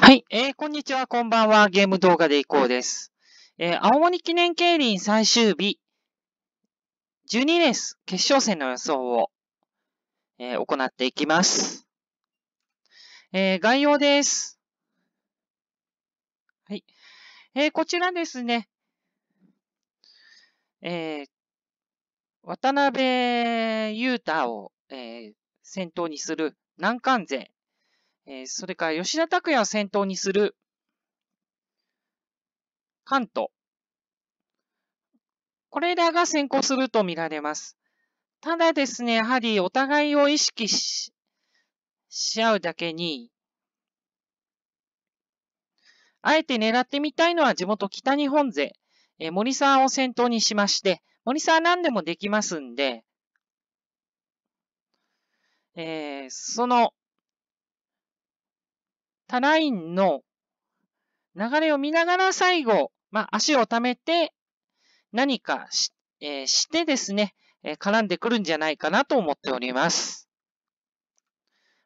はい、えー、こんにちは、こんばんは、ゲーム動画でいこうです。えー、青森記念競輪最終日、12レース決勝戦の予想を、えー、行っていきます。えー、概要です。はい。えー、こちらですね、えー、渡辺裕太を、えー、先頭にする難関勢えそれから吉田拓也を先頭にする関東。これらが先行するとみられます。ただですね、やはりお互いを意識しし合うだけに、あえて狙ってみたいのは地元北日本勢、え森さんを先頭にしまして、森さんは何でもできますんで、えー、そのタラインの流れを見ながら最後、まあ、足を溜めて何かし,、えー、してですね、えー、絡んでくるんじゃないかなと思っております。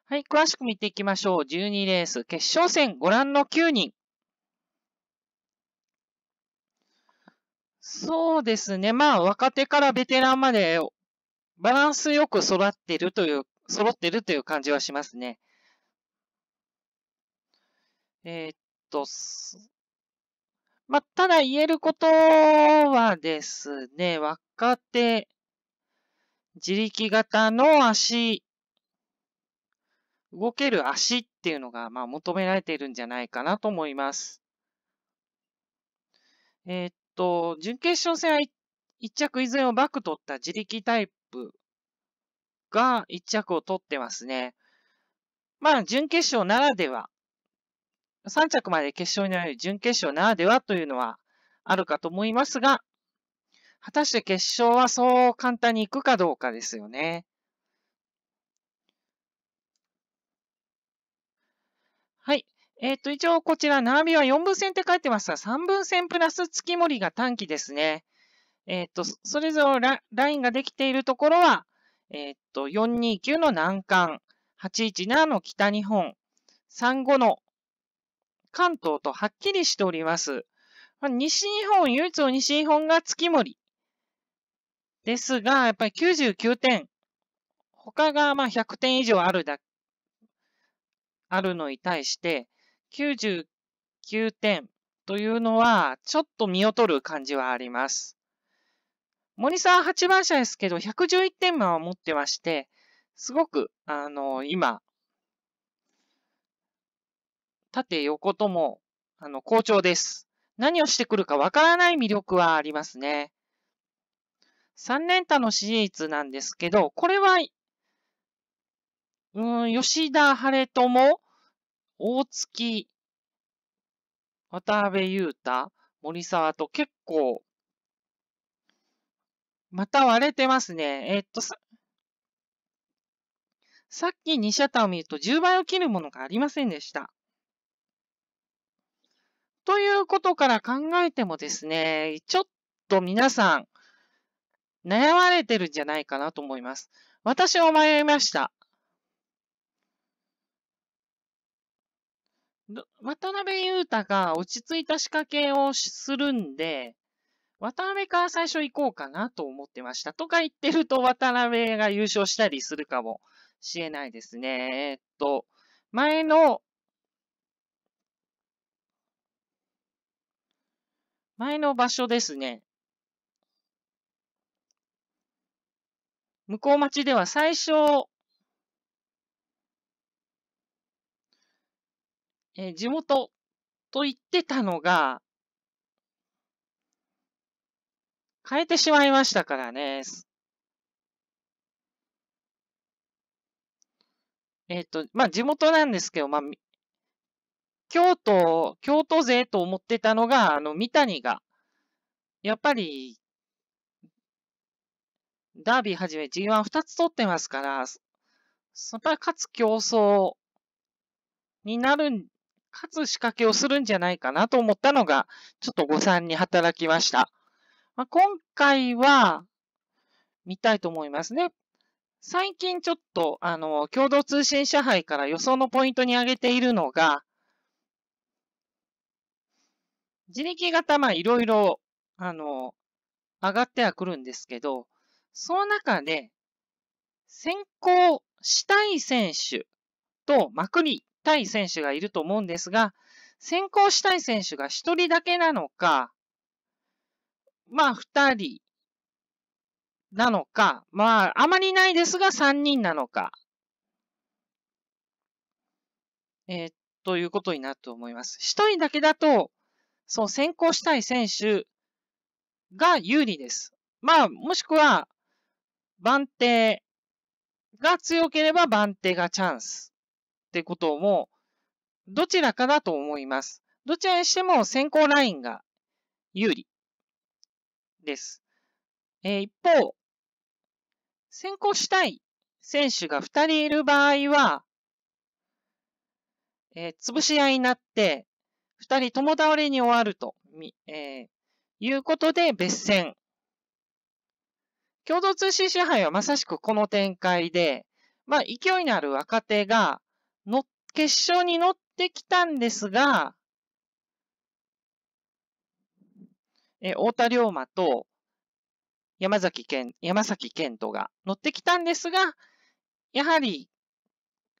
はい、詳しく見ていきましょう。12レース、決勝戦、ご覧の9人。そうですね。まあ、若手からベテランまで、バランスよく揃ってるという、揃ってるという感じはしますね。えー、っと、まあ、ただ言えることはですね、若手、自力型の足、動ける足っていうのが、まあ、求められているんじゃないかなと思います。えー、っと、準決勝戦は1着以前をバック取った自力タイプが1着を取ってますね。まあ、準決勝ならでは3着まで決勝になる準決勝ならではというのはあるかと思いますが、果たして決勝はそう簡単に行くかどうかですよね。はい。えっ、ー、と、一応こちら、並びは4分線って書いてますが、3分線プラス月森が短期ですね。えっ、ー、と、それぞれラインができているところは、えっ、ー、と、429の南関、817の北日本、35の関東とはっきりしております。西日本、唯一の西日本が月森。ですが、やっぱり99点。他がまあ100点以上あるだ、あるのに対して、99点というのは、ちょっと見劣る感じはあります。森さん8番車ですけど、111点満を持ってまして、すごく、あの、今、縦横とも、あの、好調です。何をしてくるかわからない魅力はありますね。三連単の支持率なんですけど、これは、うん、吉田晴友、大月、渡辺裕太、森沢と結構、また割れてますね。えー、っとさ、さっき二社単を見ると10倍を切るものがありませんでした。ということから考えてもですね、ちょっと皆さん、悩まれてるんじゃないかなと思います。私は迷いました。渡辺裕太が落ち着いた仕掛けをするんで、渡辺から最初行こうかなと思ってました。とか言ってると渡辺が優勝したりするかもしれないですね。えっと、前の前の場所ですね。向こう町では最初、えー、地元と言ってたのが、変えてしまいましたからね。えっ、ー、と、まあ、地元なんですけど、まあ、京都、京都勢と思ってたのが、あの、三谷が、やっぱり、ダービーはじめ G12 つ取ってますから、それは勝つ競争になる、勝つ仕掛けをするんじゃないかなと思ったのが、ちょっと誤算に働きました。まあ、今回は、見たいと思いますね。最近ちょっと、あの、共同通信社杯から予想のポイントに挙げているのが、自力型、まあ、いろいろ、あの、上がってはくるんですけど、その中で、先行したい選手とまくりたい選手がいると思うんですが、先行したい選手が一人だけなのか、まあ、二人なのか、まあ、あまりないですが、三人なのか、えー、ということになると思います。一人だけだと、その先行したい選手が有利です。まあ、もしくは、番手が強ければ番手がチャンスってことも、どちらかだと思います。どちらにしても先行ラインが有利です。えー、一方、先行したい選手が2人いる場合は、えー、潰し合いになって、二人共倒れに終わると、えー、いうことで別戦。共同通信支配はまさしくこの展開で、まあ、勢いのある若手が、の、決勝に乗ってきたんですが、え、太田龍馬と山崎健、山崎健人が乗ってきたんですが、やはり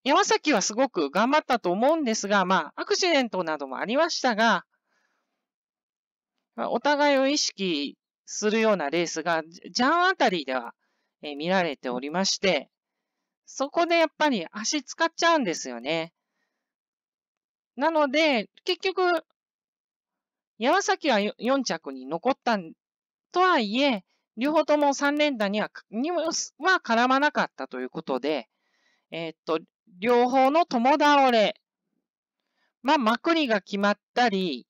山崎はすごく頑張ったと思うんですが、まあ、アクシデントなどもありましたが、お互いを意識するようなレースが、ジャンあたりでは、え見られておりまして、そこでやっぱり足使っちゃうんですよね。なので、結局、山崎は4着に残ったとはいえ、両方とも3連打には、には絡まなかったということで、えー、っと、両方の共倒れ。まあ、まくりが決まったり、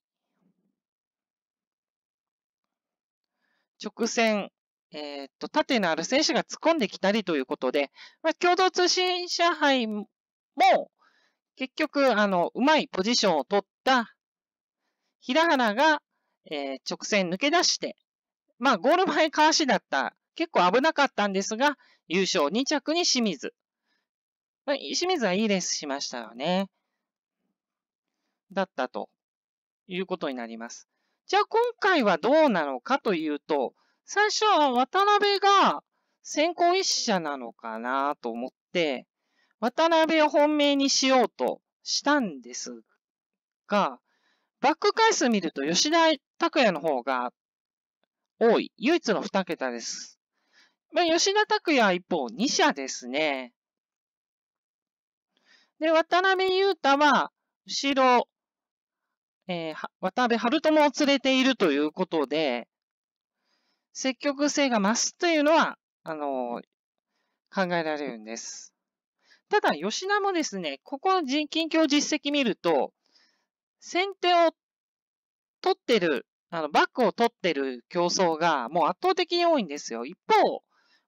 直線、えっ、と、縦のある選手が突っ込んできたりということで、まあ、共同通信社杯も、結局、あの、うまいポジションを取った平原が、えー、直線抜け出して、まあ、ゴール前かわしだった。結構危なかったんですが、優勝2着に清水。清水はいいレースしましたよね。だったということになります。じゃあ今回はどうなのかというと、最初は渡辺が先行一社なのかなと思って、渡辺を本命にしようとしたんですが、バック回数見ると吉田拓也の方が多い。唯一の2桁です。まあ、吉田拓也は一方2社ですね。で、渡辺裕太は、後ろ、えー、渡辺春友を連れているということで、積極性が増すというのは、あの考えられるんです。ただ、吉田もですね、ここの近況実績見ると、先手を取ってる、あの、バックを取ってる競争がもう圧倒的に多いんですよ。一方、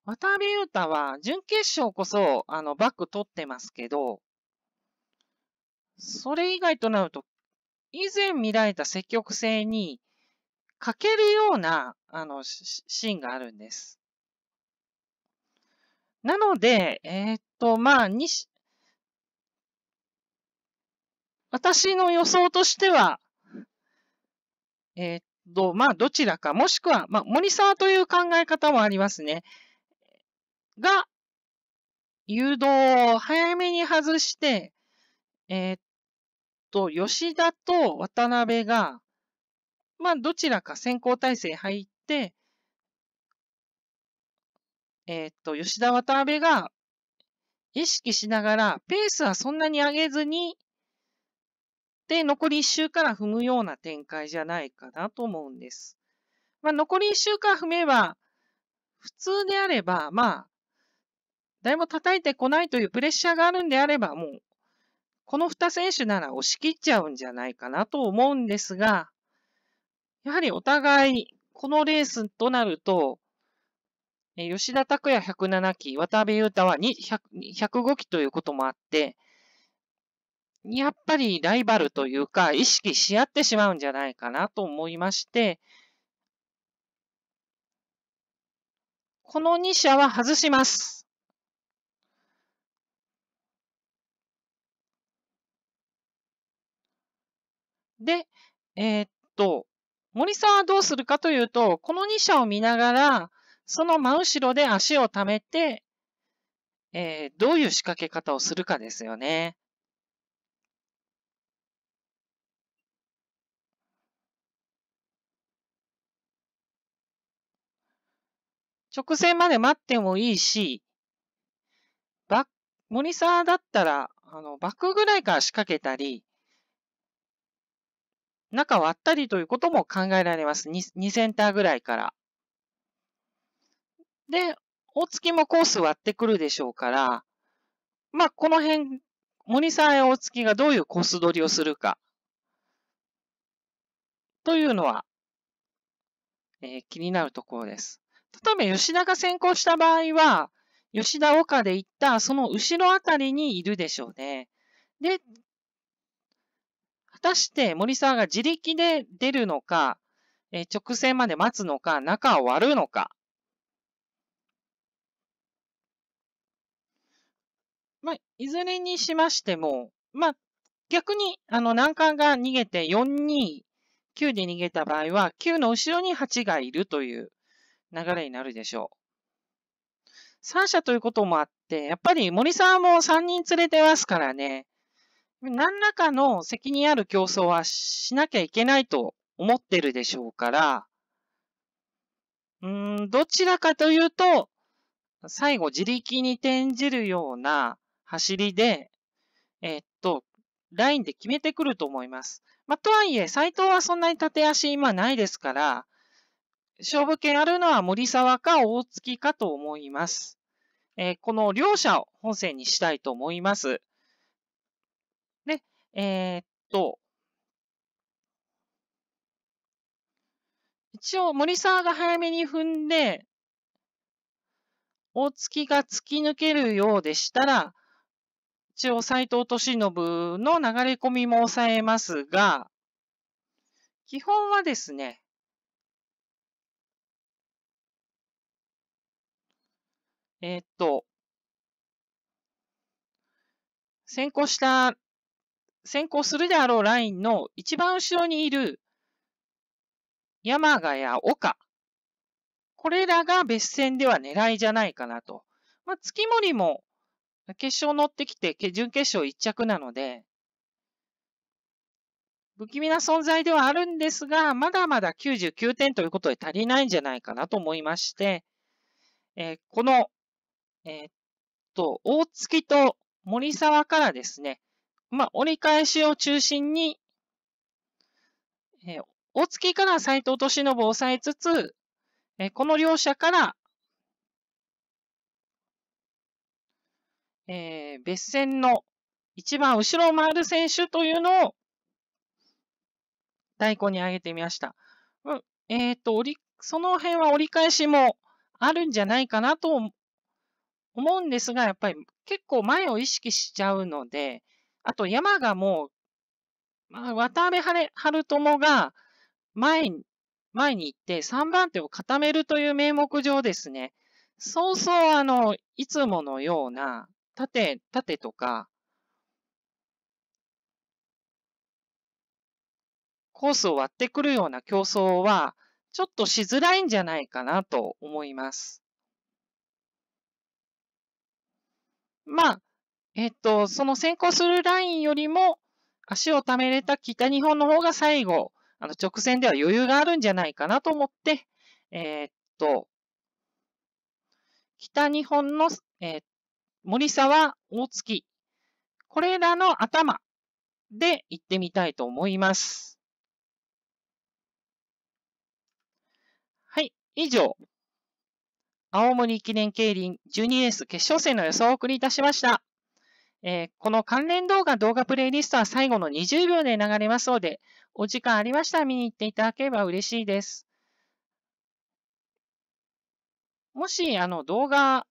渡辺裕太は準決勝こそ、あの、バック取ってますけど、それ以外となると、以前見られた積極性に欠けるような、あの、シーンがあるんです。なので、えー、っと、まあ、にし、私の予想としては、えー、っと、まあ、どちらか、もしくは、まあ、森沢という考え方もありますね。が、誘導を早めに外して、えー、っと、吉田と渡辺が、まあ、どちらか先行体制入って、えっ、と、吉田渡辺が意識しながら、ペースはそんなに上げずに、で、残り1周から踏むような展開じゃないかなと思うんです。まあ、残り1周から踏めば、普通であれば、まあ、誰も叩いてこないというプレッシャーがあるんであれば、もうこの2選手なら押し切っちゃうんじゃないかなと思うんですが、やはりお互い、このレースとなると、吉田拓也107期、渡辺裕太は105期ということもあって、やっぱりライバルというか、意識し合ってしまうんじゃないかなと思いまして、この2社は外します。で、えー、っと、森さんはどうするかというと、この2社を見ながら、その真後ろで足を溜めて、えー、どういう仕掛け方をするかですよね。直線まで待ってもいいし、バッ、森さんだったら、あの、バックぐらいから仕掛けたり、中割ったりということも考えられます。2, 2センターぐらいから。で、大月もコース割ってくるでしょうから、まあ、この辺、森さんや大月がどういうコース取りをするか、というのは、えー、気になるところです。例えば、吉田が先行した場合は、吉田岡で行った、その後ろあたりにいるでしょうね。で、果たして森沢が自力で出るのか、え直線まで待つのか、中を割るのか。まあ、いずれにしましても、まあ、逆に、あの、難関が逃げて429で逃げた場合は、9の後ろに8がいるという流れになるでしょう。3者ということもあって、やっぱり森沢も3人連れてますからね、何らかの責任ある競争はしなきゃいけないと思ってるでしょうから、うん、どちらかというと、最後自力に転じるような走りで、えっと、ラインで決めてくると思います。まあ、とはいえ、斎藤はそんなに縦足今ないですから、勝負権あるのは森沢か大月かと思います。えー、この両者を本戦にしたいと思います。えー、っと、一応森沢が早めに踏んで、大月が突き抜けるようでしたら、一応斎藤敏信の流れ込みも抑えますが、基本はですね、えー、っと、先行した先行するであろうラインの一番後ろにいる山賀や岡。これらが別戦では狙いじゃないかなと。まあ、月森も決勝乗ってきて、準決勝一着なので、不気味な存在ではあるんですが、まだまだ99点ということで足りないんじゃないかなと思いまして、えー、この、えー、っと、大月と森沢からですね、まあ、折り返しを中心に、えー、大月から斎藤利信を抑えつつ、えー、この両者から、えー、別線の一番後ろを回る選手というのを太鼓にあげてみました。うん、えっ、ー、と、折り、その辺は折り返しもあるんじゃないかなと思うんですが、やっぱり結構前を意識しちゃうので、あと山がもう、まあ、渡辺春友が前前に行って3番手を固めるという名目上ですね、そうそうあの、いつものような縦、縦とか、コースを割ってくるような競争は、ちょっとしづらいんじゃないかなと思います。まあ、えっと、その先行するラインよりも、足を貯めれた北日本の方が最後、あの直線では余裕があるんじゃないかなと思って、えー、っと、北日本の、えー、森沢、大月、これらの頭で行ってみたいと思います。はい、以上、青森記念競輪 12S 決勝戦の予想をお送りいたしました。えー、この関連動画動画プレイリストは最後の20秒で流れますので、お時間ありましたら見に行っていただければ嬉しいです。もし、あの、動画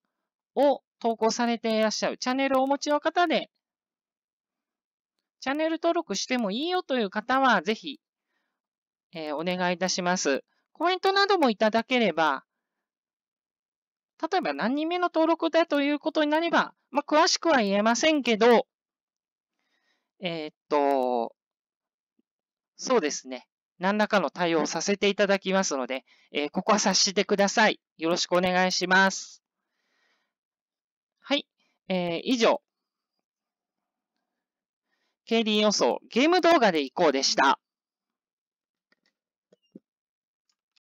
を投稿されていらっしゃるチャンネルをお持ちの方で、チャンネル登録してもいいよという方は、ぜひ、えー、お願いいたします。コメントなどもいただければ、例えば何人目の登録だということになれば、まあ、詳しくは言えませんけど、えー、っと、そうですね。何らかの対応をさせていただきますので、えー、ここは察してください。よろしくお願いします。はい。えー、以上。経理予想、ゲーム動画でいこうでした。